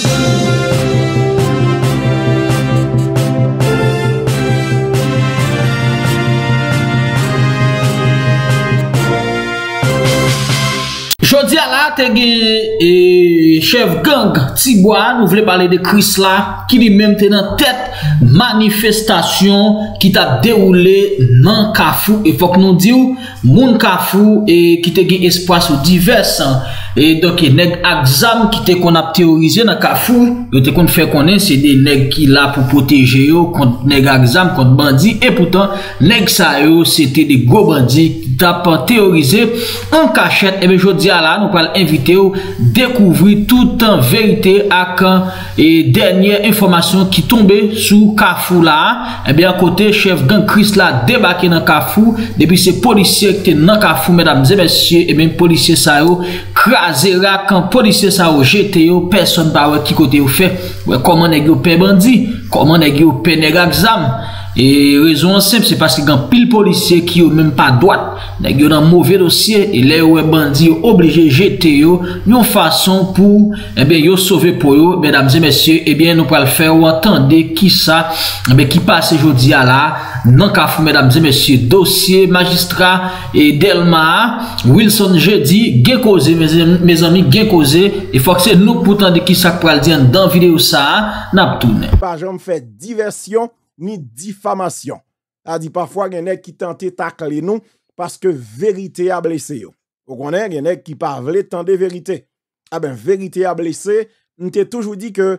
Thank you. Yo di ala te gen e, chev gang tibwa, nou vle pale de kris la, ki li menm te nan tet manifestasyon ki ta deroule nan kafou. E fok nou di ou, moun kafou e, ki te gen espwa sou diversan. E doke neg agzam ki te kon ap teorize nan kafou, yo te kon fè konen se de neg ki la pou proteje yo kont neg agzam, kont bandi. E poutan, neg sa yo se te de go bandi. Da pa teorize, an kachet, ebe, jodi ala, nou kwa l'invite yo, dekouvri tout an verite ak an, e, denye informasyon ki tombe sou kafou la, ebe, an kote, chef Gankris la, debake nan kafou, debi se polisye kte nan kafou, medam, zemesye, ebe, polisye sa yo, kraser ak an, polisye sa yo, jete yo, person ba wè ki kote yo fe, wè, koman ege yo pe bandi. Koman nè gyo pè nè gwa gzam? E rezon an semp se paske gyan pil polisye ki yo mèm pa doat Nè gyo nan mouvè dosye E lè yo e bandi yo oblige jete yo Nyon fason pou eh yo sove po yo Ben damze mesye, nou pral fè yo atande ki sa eh Ki pase jodi ala Nankaf, mesdames et messieurs, dossiers, magistrats et délma, Wilson jeudi, gekoze, mes amis, gekoze, et force nous pourtant de qui sa pral dien dans vidéo sa, nabdounen. Par exemple, fait diversion ni diffamation. A dit parfois, genèk ki tente takle nou, parce que vérité a blessé yo. Pour honè, genèk ki parvelé tant de vérité. A ah ben, vérité a blessé, n'était toujours dit que...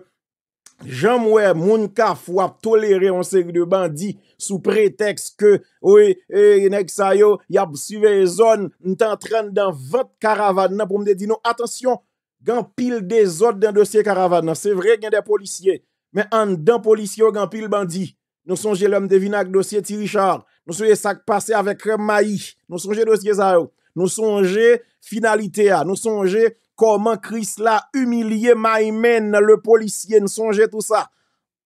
Jam wè moun kaf wap tolere onsek de bandi sou preteks ke Oye, enek eh, sa yo, yap suve zon, nt entren dan vat karavan nan pou mde di nou Atensyon, gen pil de zot dan dosye karavan nan, se vre gen de polisye Men an dan polisye yo gen pil bandi Non sonje lèm devina ak dosye ti Richard Non sonje sak pase avèk ma yi Non sonje dosye za yo Non sonje finalite a Non sonje koman Kris la umilye ma imen le polisye, n sonje tout sa.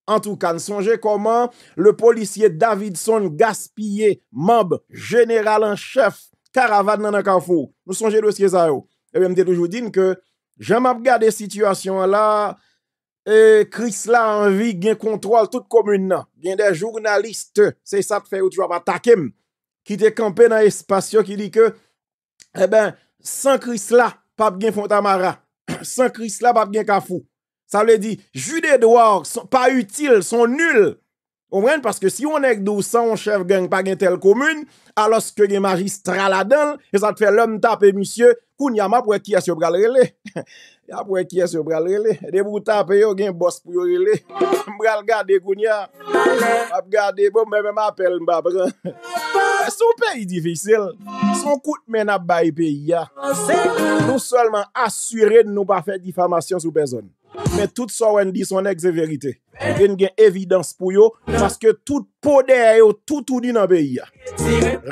En tout ka, n sonje koman le polisye Davidson gaspye, mab, general, an chef, karavan nan akafou. N sonje dosye za yo. Ebe eh mde toujou din ke, jam ap gade situasyon la, e Kris la anvi gen kontrol tout komune nan, gen de jounaliste se sap fe ou tjwa patakem ki te kampe nan espasyon ki di ke, ebe, eh san Kris la, pape Fontamara. Sans Christ là, pape Kafou. Ça veut dire, Jude Edouard, sont pas utiles, sont nuls. Omwen, paske si yon ek dou san chev genk pa gen tel komoun, alos ke gen maris tra la del, e sa te fè lom tapè e misye, koun yama pou ek kia sou pral rele. Ya pou ek kia sou pral rele, de pou tapè e yo gen boss pral rele, mbral gade koun ya, ap gade bo, mè mè m apel mba pran. Sou pe yi difisil, sou kout men ap bayi pe yi ya, nou solman asyre nou pa fè difamasyon sou pe zon. Mwen tout so an di son ek zè verite Mwen gen evidans pou yo Paske tout pode ay yo toutouni nan beyi ya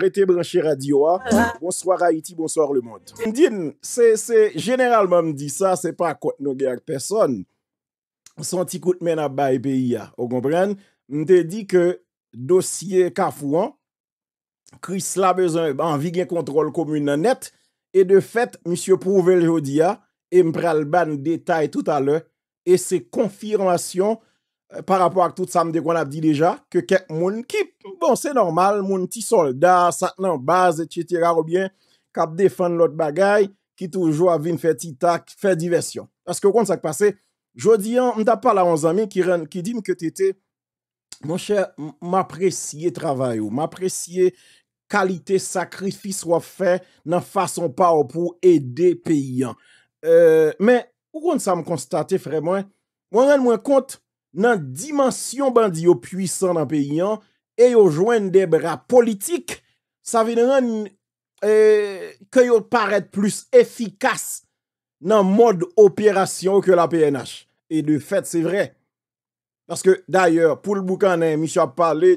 Retè branchè radio a Bonsoir Haiti, bonsoir le monde Mwen din, generalman mwen di sa Se pa akot nou gen ak person Sonti kout men a bayi beyi ya Mwen te di ke dosye kafou an Kris la bezan an vi gen kontrol komoun nan net E de fet, mwen se pouvel jodi ya E mpral ban detay tout alè E se konfirmasyon euh, Par rapor ak tout sa mde kon ap di deja Ke ke moun kip Bon se normal moun ti sol Da sa nan baz et se tira ou bien Kap defan lot bagay Ki toujou avin fe ti tak fe diversyon Aske kon sa kpase Jodi an mda pala an zami ki din ke euh, tete Mon chè m apresye Travay ou m apresye Kalite sakrifis wap fe Nan fason pa ou pou Ede peyyan Men Pou kon sa m konstate fremwen, mwen an mwen kont nan dimensyon bandi yo puisan nan peyi an, e yo jwen de bra politik, sa ven nan e, ke yo paret plus efikas nan mod operasyon ke la PNH. E de fet, se vre. Paske, d'ayor, pou l'boukanen, mi se ap pale,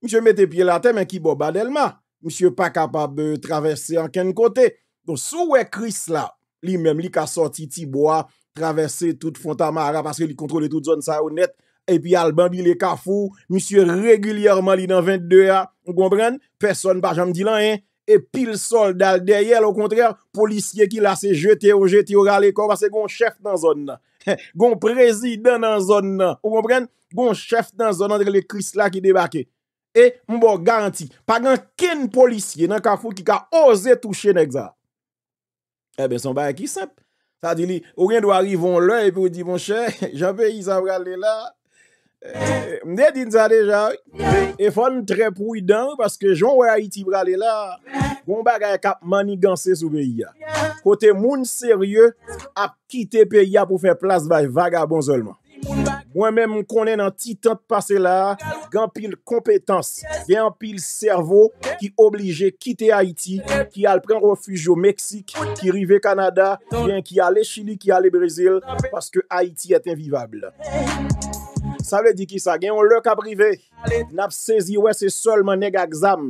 mi se mette pie la teme ki bo badelma, mi se pa kapab euh, travesse an ken kote. Don sou we kris la, Li menm li ka sorti ti bo a Travesse tout fontan ma a rap Aske li kontrole tout zon sa ou net E pi al bambi li ka fou Misyur regulyarman li nan 22 a Ou konbren? Peson pa janm di lan e E pil sol dal deyel Ou kontrere Polisye ki la se jete Ou jete ou rale kon Aske kon chef nan zon nan Kon prezident nan zon nan Ou konbren? Kon chef nan zon nan Andre le kris la ki debake E mbo garanti Pa gen ken polisye nan ka fou Ki ka oze touche nek za Ebe eh son bay ki sep, sa di li, ouren do ari von lè, epi ou di bon chè, jan pe yi sa brale la. Mne din sa deja, e fon trep wou yi dan, paske joun wè yi ti brale la, bon bagay kap mani gansè sou pe yi ya. Kote moun serye, ap kite pe yi ya pou fe plas bay vagabon solman. Mwen men moun konen an ti tan te pase la, gen pil kompetans, gen pil servo, ki oblije kite Haiti, ki al pren refuj yo Meksik, ki rive Kanada, gen ki ale Chili, ki ale Brezil, paske Haiti et invivable. Sa vle di ki sa, gen yon lò ka prive. Nap sezi wè se sol man nega gzam,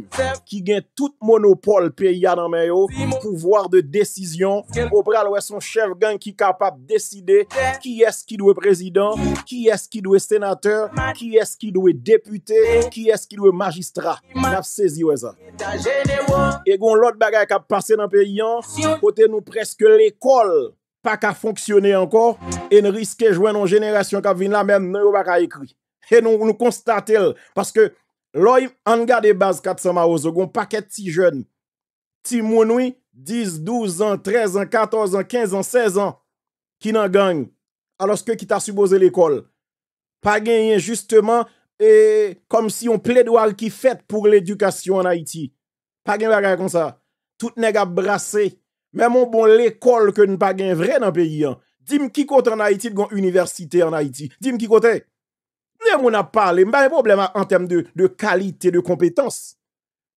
ki gen tout monopole pe yon anmen yo, pouvwar de desisyon, opre al wè son chev gen ki kapap deside, ki es ki dwe prezident, ki es ki dwe senater, ki es ki dwe depute, eh. ki es ki dwe magistra. Nap sezi wè sa. E gwen lòt bagay ka pase nan pe yon, kote nou preske l'ekol. pas qu'à fonctionner encore et ne risquer joindre une génération qui vient là même ne pas Et nous nous constatons parce que l'oeil en garde base 400 maozo gon paquet jeune jeunes petits moun 10 12 ans 13 ans 14 ans 15 ans 16 ans qui n'en gagne alors que qui t'a supposé l'école pas gagné justement et comme si on doal qui fait pour l'éducation en Haïti pas gagné comme ça tout nèg a brassé Men moun bon l'ekol ke nou pa gen vre nan peyi an. Dim ki kote an Haiti ki gon universite an Haiti. Dim ki kote? Ne moun ap pale, mba yon problem an tem de kalite, de kompetans.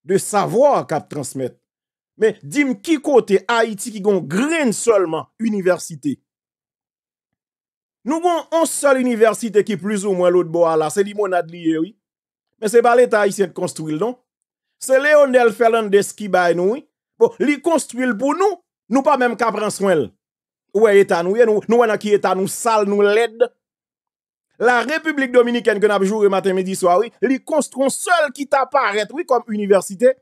De savoi ak ap transmete. Men dim ki kote Haiti ki gon gren solman universite. Nou gon an sol universite ki plus ou mwen lout bo a la. Se li moun ad liye wii. Men se pale ta Haitien t'konstruil don. Se Leon Delferlandes ki bay nou wii. li construit pour nous, nous pa même ka pran soin. l. Ouè etan Nous nous, nous wè qui ki etan nous sal, nous l'aide. La République Dominicaine que nous jour et matin, midi, soir, oui, les construisons seul qui t'apparaît, oui, comme université,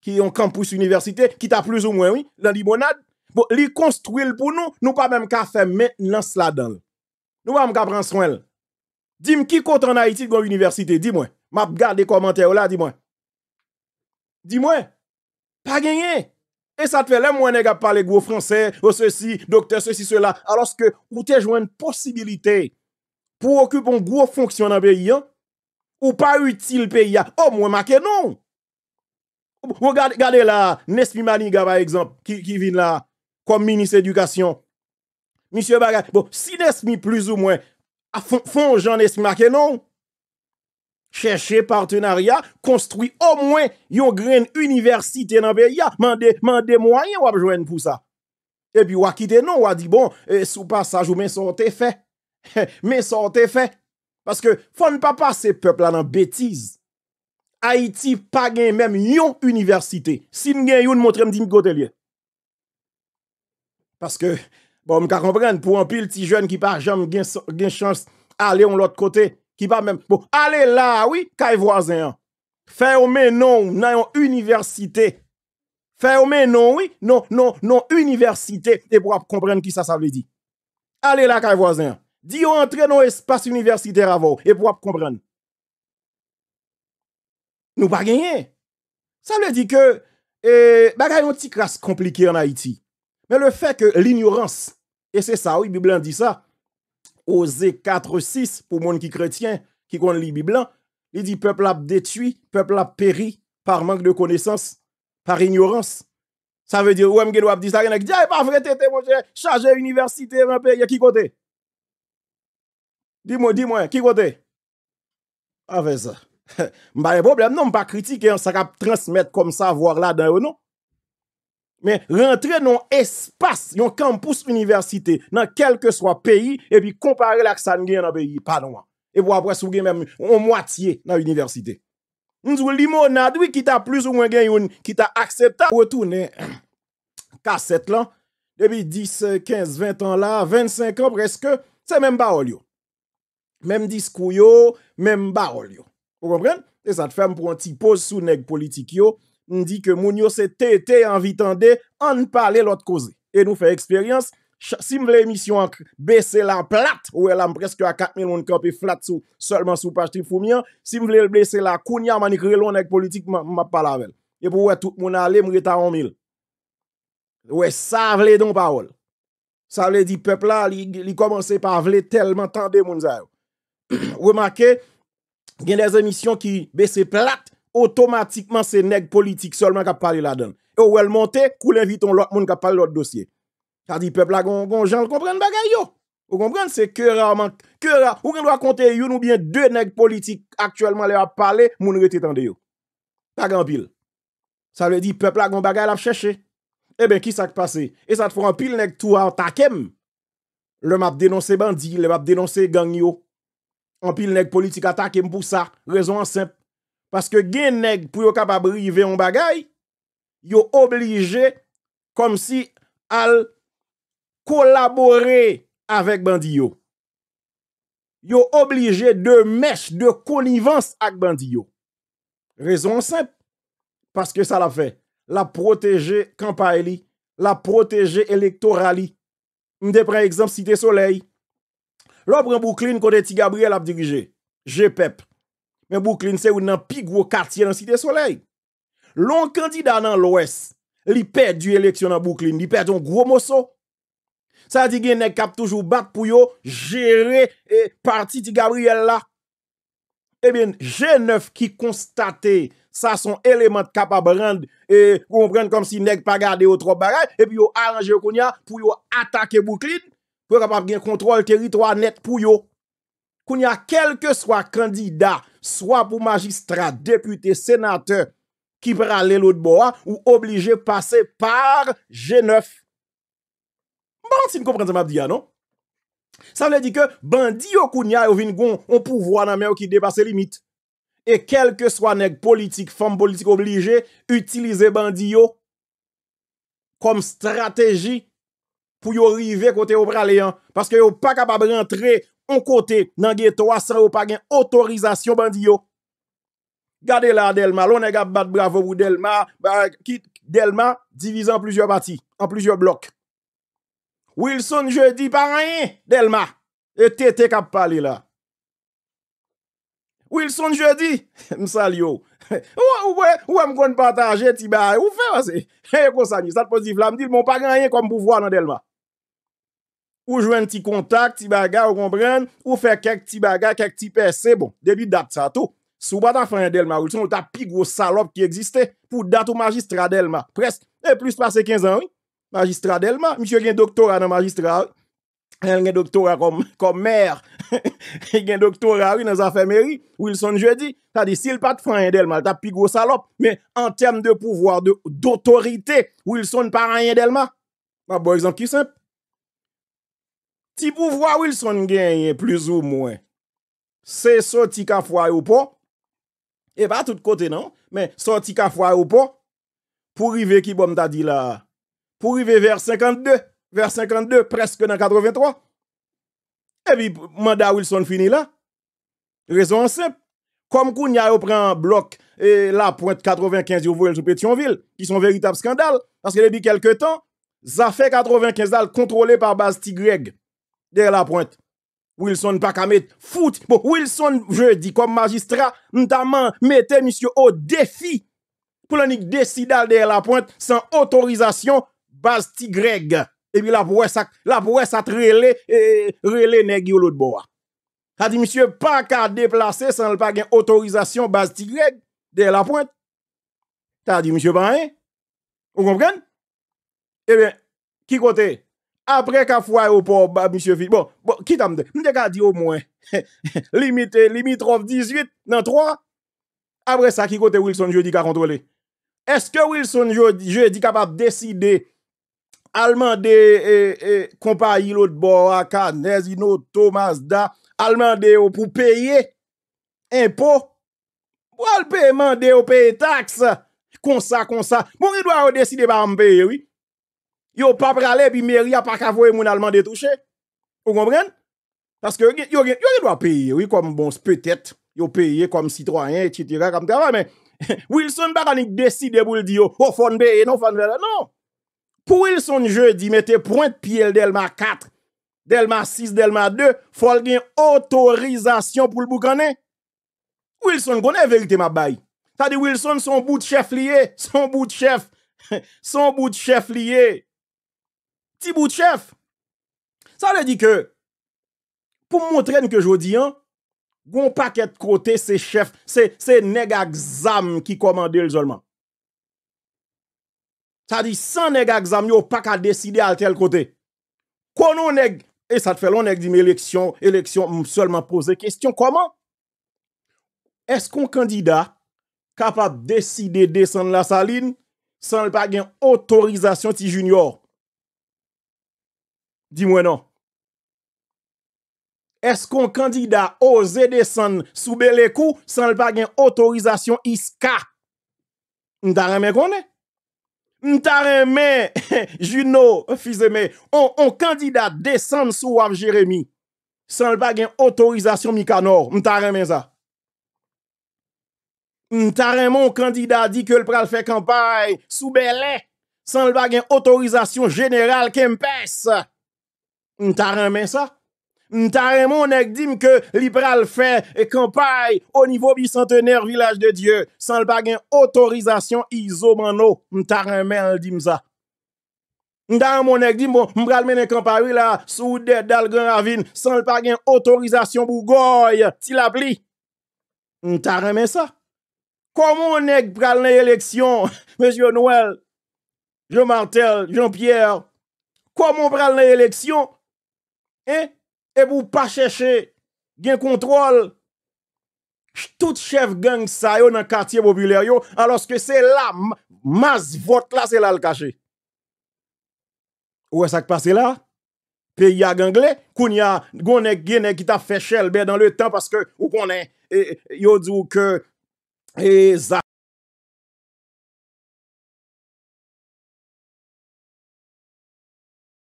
qui ont un campus université, qui t'a plus ou moins, oui, dans limonade. Bon, ils construisent pour nous, nous pas même qu'à faire maintenance là-dedans. Nous pas même qu'à prendre soin. Dis-moi qui compte en Haïti dans l'université, dis-moi. M'a regardé les commentaires là, dis-moi. Dis-moi. Pas gagné. E sa te lè mwen neg ap pale gwo franse, o se si, dokte, se si, se la, aloske ou te jwen posibilite pou okupon gwo fonksyon nan peyi an, ou pa util peyi an, o mwen make non. Ou gade la Nesmi Manigaba ekzamp ki vin la, kominis edukasyon, misye bagay, si Nesmi plus ou mwen, a fon jan Nesmi make non. Cheche partenarya, konstruye o mwen yon gren universite nan beya, mande mwen yon wap jwen pou sa. E pi wakite nou wadi bon, eh, sou passage ou men son te fe, men son te fe. Paske fon papa se pepl la nan betize. Haiti pa gen men yon universite, sin gen yon motrem di mi kote li. Paske, bon m ka kompren, pou an pil ti jwen ki pa jen m gen chans ale yon lot kote. qui pas même bon allez là oui kay voisin faire au non dans une université faire au non oui non non non université et pour comprendre qui ça ça veut dire allez là kai voisin dis entre dans espace universitaire avant et pour comprendre nous pas gagner ça veut dire que euh, bagay un petit crasse compliqué en Haïti mais le fait que l'ignorance et c'est ça oui Bible dit ça osé 4, 6, pour monde qui chrétien, qui connaît la Bible, il dit peuple a détruit, peuple a péri par manque de connaissance, par ignorance. Ça veut dire, ouais, m'ge doit dire ça, y'en qui dit, ah, pas vrai, tété, mon cher, chargé université, y pays, qui côté? Dis-moi, dis-moi, qui côté? Avec ah, ça. M'a bah, problème, non, pas critiquer, hein, ça cap transmettre comme ça, voir là, dans non? Men rentre nou espas yon kampous universite nan kelke swa peyi, epi kompare lak san gen nan beyi panwa. Epi wapwè sou gen men moun mwatiye nan universite. Ndou li moun nadwi kita plus ou mwen gen yon kita aksepta. Wotou nen, kasek lan, epi 10, 15, 20 an la, 25 an preske, se men ba ol yo. Men dis kou yo, men ba ol yo. Po kompren, se sat fèm pou an ti pose sou neg politik yo. m di ke moun yo se tete an vitande an pa le lot koze. E nou fe eksperyans, si m vle emisyon an bese la plat, ou e lam preske a 4.000 moun kapi flat sou solman sou pashti foumian, si m vle bese la kounya manikre lon ek politik m ap palavel. E pou wè tout moun ale m wè ta 1.000. Ou e sa vle don pa wol. Sa vle di pepla li komanse pa vle telman tande moun zayou. Wemake, gen de zemisyon ki bese plat otomatikman se neg politik solman kap pale la dan. E ou el monte, kou l'invite moun kap pale l'ot dosye. Sa di pepl la gongon jan l'komprende bagay yo. O komprende se kera aman, kera, ou gen lwa konte yon ou bien de neg politik aktyelman lè ap pale moun rete tande yo. Ta gampil. Sa lè di pepl la gongon bagay l ap chèche. E eh ben, ki sa k'pase? E sa t'fò anpil neg tou a takèm. Le map denonse bandi, le map denonse gang yo. Anpil neg politik a takèm pou sa. Rezon ansemp. Paske gen neg pou yo kapabrive yon bagay, yo oblige kom si al kolabore avèk bandiyo. Yo oblige de mesh, de konivans ak bandiyo. Rezon semp, paske sa la fe. La proteje kampay li, la proteje elektorali. Mde pre exemple, Site Soleil. Lo pre mboukline kote ti Gabriel ap dirije, JPEP. mais Brooklyn, c'est un plus gros quartier dans Cité Soleil. L'on candidat dans l'Ouest, il perd du élection dans Brooklyn, il perd un gros morceau. Ça dit qu'il pas toujours battre pour yo gérer et parti de Gabriel là. Eh bien, G9 qui constatait ça son élément capable rendre et comprendre comme si nèg pas gardé au trop bagage et puis yo arranger kounya pour yo attaquer Brooklyn pour capable gain contrôle territoire net pour yo. Kounya quel que soit candidat soit pour magistrat, député, sénateur qui peut l'autre bois hein, ou obligé de passer par G9. Bon, si vous comprenez ce que je hein, non? Ça veut dire que bandit au kounya ou vingon on pouvoir dans qui dépasse limites. Et quel que soit nèg politique, femme politique obligé utiliser bandits comme stratégie pour y arriver côté au hein, Parce que sont pas capable rentrer On kote nan geto a sa ou pa gen otorizasyon bandi yo. Gade la Delma. Lone gap bat bravo bou Delma. Delma divisa an plusieurs bati. An plusieurs blok. Wilson jeudi pa reyen. Delma. E tete kap pale la. Wilson jeudi. M sal yo. Ou wè m kon pataje ti ba. Ou fè wase. E konsani. Sat posif la. M dil moun pa reyen kom pou vwa nan Delma. Ou jwen ti kontak, ti baga, ou kompren, ou fe kek ti baga, kek ti perse, bon, debi dat sa to. Sou ba ta fanyen delman, ou son ou ta pi gros salop ki egziste pou dat ou magistra delman. Presk, e plus pase 15 an, oui, magistra delman. Mish yo gen doktora nan magistra, el gen doktora kom mer, gen doktora, oui, nan zafè meri, ou il son jeudi. Sa di, si il pat fanyen delman, ta pi gros salop, men, an tem de pouvoir, de, d'autorite, ou il son paranyen delman. Ma boy, zan ki semp. Ti pouvoir Wilson gagne plus ou moins. C'est sorti qu'à foire ou pas. Et pas tout côté non, mais sorti qu'à foire ou pas. Pour arriver qui bon t'a dit là. Pour arriver vers 52, vers 52 presque dans 83. Et puis Manda Wilson fini là. Raison simple. Comme Kounia a prend bloc et la pointe 95 au sous Pétionville, qui sont véritable scandale parce que depuis quelques temps, ça fait 95 contrôlé par base Tigre. De la pointe. Wilson pas qu'à mettre foot. Wilson, je dis, comme magistrat, notamment, mettez monsieur au défi pour décider de derrière la pointe sans autorisation, base Y... Et puis la ça la pouesse ça trélé, et au nèg l'autre bois. Ça dit, monsieur, pas qu'à déplacer sans le pas autorisation, base Y... derrière la pointe. T'as dit, monsieur, pas hein? Vous comprenez? Eh bien, qui côté? apre ka fwa yo pou ba misye fi. Bon, bon, kitam de. M de ka di yo mwen. Limite, limite rof 18 nan 3. Apre sa ki kote Wilson, je di ka kontrole. Eske Wilson, je di ka pa deside alman de e, e, kompa ilot bo, akanez, inot, tomaz, da, alman de yo pou peye impo. Ou alpe mande yo peye taks. Kon sa, kon sa. Moun bon, yi do a deside ba mpeye, oui. yo pas pralé puis mairie a pas qu'avoir mon allemand détouché. Vous comprenez Parce que yo yo doit payer oui comme bon peut-être yo payer comme citoyen etc. comme travail mais Wilson pas qu'on décide pour le dire oh, oh fond payer non fond non. Pour Wilson je dis, mettez point pied Delma 4 Delma 6, Delma 2, faut une autorisation pour le boucaner. Wilson connaît vérité ma baille. Ça dit Wilson son bout de chef lié, son bout de chef, son bout de chef lié. Pou moun tren ke jodi an, goun pa ket kote se chef, se nega gzam ki komande l zolman. Sa di san nega gzam yo pa ka deside al tel kote. Kou nou neg, e sa te felon neg di men eleksyon, eleksyon moun mm, solman pose kestyon koman? Es kon kandida kapap deside desen la sa lin, san l pa gen otorizasyon ti junior? Di mwen an. Es kon kandida o zede san soubele kou san lpa gen otorizasyon is ka? Mta reme konen? Mta reme, jino, fizeme, on kandida desan sou am Jeremie san lpa gen otorizasyon mi ka nor. Mta reme za. Mta reme, mwen kandida di ke lpral fe kampay soubele san lpa gen otorizasyon jeneral ke mpes. Nta remen sa? Nta remon ek dim ke li pral fin ekampay o nivou bisantener vilaj de Diyo san lpa gen otorizasyon izo man nou. Nta remen al dim sa. Nta remon ek dim bon, mpral men ekampay wila sou det dal gen ravin san lpa gen otorizasyon bou goy. Ti la pli? Nta remen sa? Kwa moun ek pral ne eleksyon? Mèj yo Noel, yo Martel, yo Pierre. Kwa moun pral ne eleksyon? Eh, e bou pa chèche, gen kontrol, tout chèv gen sa yo nan katiye mobilyer yo, aloske se la mas vot la se la lkache. Ouwe sak pa se la, pe ya gen gle, koun ya, gounen gen e kita fè chèl, be dan le tan paske, ou konen, yo djou ke, e zah.